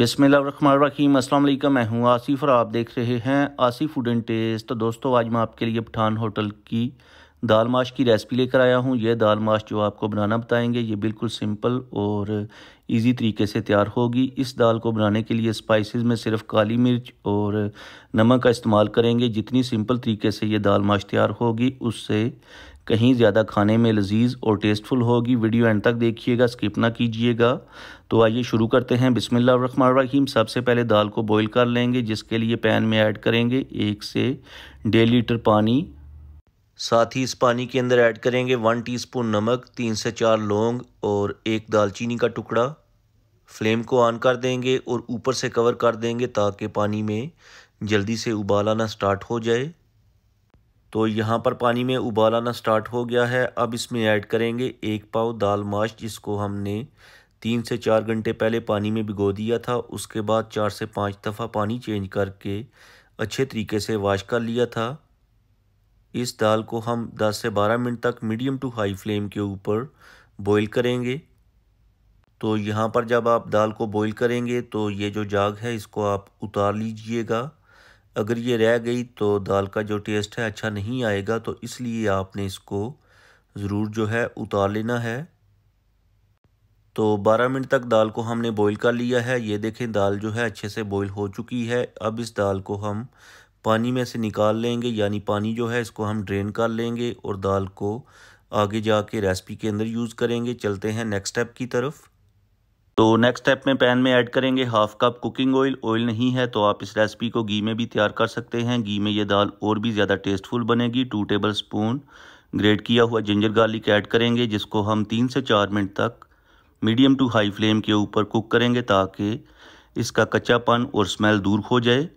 बिसमीम अल्लाम मैं हूँ आसिफ और आप देख रहे हैं आसिफ फूड एंड टेस्ट तो दोस्तों आज मैं आपके लिए पठान होटल की दाल माश की रेसिपी लेकर आया हूँ यह दाल माश जो आपको बनाना बताएंगे ये बिल्कुल सिंपल और इजी तरीके से तैयार होगी इस दाल को बनाने के लिए स्पाइसेस में सिर्फ काली मिर्च और नमक का इस्तेमाल करेंगे जितनी सिंपल तरीके से ये दाल माश तैयार होगी उससे कहीं ज़्यादा खाने में लजीज और टेस्टफुल होगी वीडियो एंड तक देखिएगा स्किप ना कीजिएगा तो आइए शुरू करते हैं बिसमीम सबसे पहले दाल को बॉईल कर लेंगे जिसके लिए पैन में ऐड करेंगे एक से डेढ़ लीटर पानी साथ ही इस पानी के अंदर ऐड करेंगे वन स्पून नमक तीन से चार लौंग और एक दालचीनी का टुकड़ा फ्लेम को ऑन कर देंगे और ऊपर से कवर कर देंगे ताकि पानी में जल्दी से उबाल स्टार्ट हो जाए तो यहाँ पर पानी में उबाल आना स्टार्ट हो गया है अब इसमें ऐड करेंगे एक पाव दाल माश जिसको हमने तीन से चार घंटे पहले पानी में भिगो दिया था उसके बाद चार से पाँच दफ़ा पानी चेंज करके अच्छे तरीके से वाश कर लिया था इस दाल को हम 10 से 12 मिनट तक मीडियम टू हाई फ्लेम के ऊपर बॉईल करेंगे तो यहाँ पर जब आप दाल को बॉईल करेंगे तो ये जो जाग है इसको आप उतार लीजिएगा अगर ये रह गई तो दाल का जो टेस्ट है अच्छा नहीं आएगा तो इसलिए आपने इसको ज़रूर जो है उतार लेना है तो 12 मिनट तक दाल को हमने बॉईल कर लिया है ये देखें दाल जो है अच्छे से बॉईल हो चुकी है अब इस दाल को हम पानी में से निकाल लेंगे यानी पानी जो है इसको हम ड्रेन कर लेंगे और दाल को आगे जाके रेसिपी के अंदर यूज़ करेंगे चलते हैं नेक्स्ट स्टेप की तरफ तो नेक्स्ट स्टेप में पैन में ऐड करेंगे half cup cooking oil oil नहीं है तो आप इस रेसिपी को घी में भी तैयार कर सकते हैं घी में ये दाल और भी ज़्यादा टेस्टफुल बनेगी टू टेबल स्पून ग्रेट किया हुआ जिंजर गार्लिक ऐड करेंगे जिसको हम तीन से चार मिनट तक मीडियम टू हाई फ्लेम के ऊपर कुक करेंगे ताकि इसका कच्चापन और स्मेल दूर हो जाए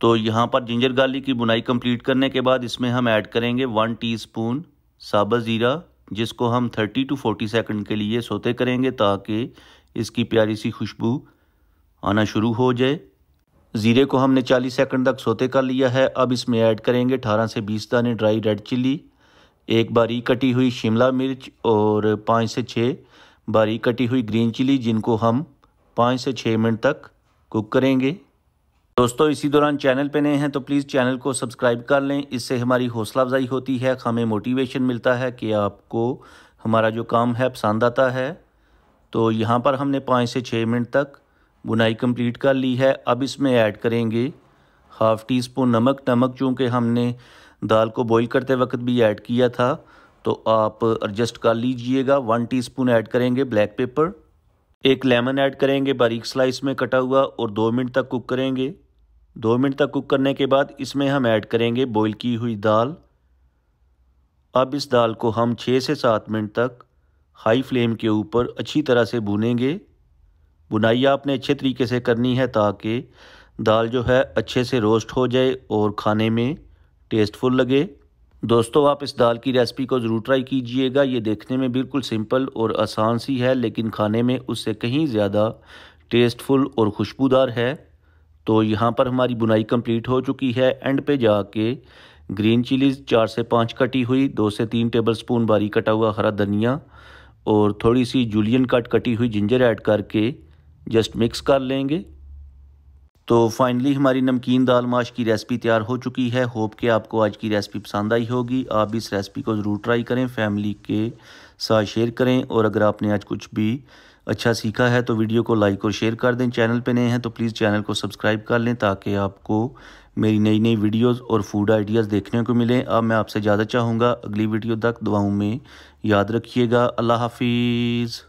तो यहाँ पर जिंजर गार्लिक की बुनाई कंप्लीट करने के बाद इसमें हम ऐड करेंगे वन टीस्पून साबुत ज़ीरा जिसको हम 30 टू 40 सेकंड के लिए सोते करेंगे ताकि इसकी प्यारी सी खुशबू आना शुरू हो जाए ज़ीरे को हमने 40 सेकंड तक सोते कर लिया है अब इसमें ऐड करेंगे 18 से 20 दाने ड्राई रेड चिली एक बारीक कटी हुई शिमला मिर्च और पाँच से छः बारीक कटी हुई ग्रीन चिली जिनको हम पाँच से छः मिनट तक कुक करेंगे दोस्तों इसी दौरान चैनल पे नए हैं तो प्लीज़ चैनल को सब्सक्राइब कर लें इससे हमारी हौसला अफजाई होती है हमें मोटिवेशन मिलता है कि आपको हमारा जो काम है पसंद आता है तो यहाँ पर हमने पाँच से छः मिनट तक बुनाई कंप्लीट कर ली है अब इसमें ऐड करेंगे हाफ़ टी स्पून नमक नमक चूँकि हमने दाल को बॉईल करते वक्त भी ऐड किया था तो आप एडजस्ट कर लीजिएगा वन टीस्पून ऐड करेंगे ब्लैक पेपर एक लेमन ऐड करेंगे बारीक स्लाइस में कटा हुआ और दो मिनट तक कुक करेंगे दो मिनट तक कुक करने के बाद इसमें हम ऐड करेंगे बॉईल की हुई दाल अब इस दाल को हम छः से सात मिनट तक हाई फ्लेम के ऊपर अच्छी तरह से भुनेंगे बुनाई आपने अच्छे तरीके से करनी है ताकि दाल जो है अच्छे से रोस्ट हो जाए और खाने में टेस्टफुल लगे दोस्तों आप इस दाल की रेसिपी को ज़रूर ट्राई कीजिएगा ये देखने में बिल्कुल सिंपल और आसान सी है लेकिन खाने में उससे कहीं ज़्यादा टेस्टफुल और खुशबूदार है तो यहाँ पर हमारी बुनाई कंप्लीट हो चुकी है एंड पे जाके ग्रीन चिलीज़ चार से पाँच कटी हुई दो से तीन टेबल स्पून बारी कटा हुआ हरा धनिया और थोड़ी सी जूलियन कट कटी हुई जिंजर ऐड करके जस्ट मिक्स कर लेंगे तो फाइनली हमारी नमकीन दाल माश की रेसिपी तैयार हो चुकी है होप कि आपको आज की रेसिपी पसंद आई होगी आप इस रेसिपी को ज़रूर ट्राई करें फैमिली के साथ शेयर करें और अगर आपने आज कुछ भी अच्छा सीखा है तो वीडियो को लाइक और शेयर कर दें चैनल पे नए हैं तो प्लीज़ चैनल को सब्सक्राइब कर लें ताकि आपको मेरी नई नई वीडियोस और फूड आइडियाज़ देखने को मिलें अब मैं आपसे ज़्यादा चाहूँगा अगली वीडियो तक दुआओं में याद रखिएगा अल्लाह हाफिज़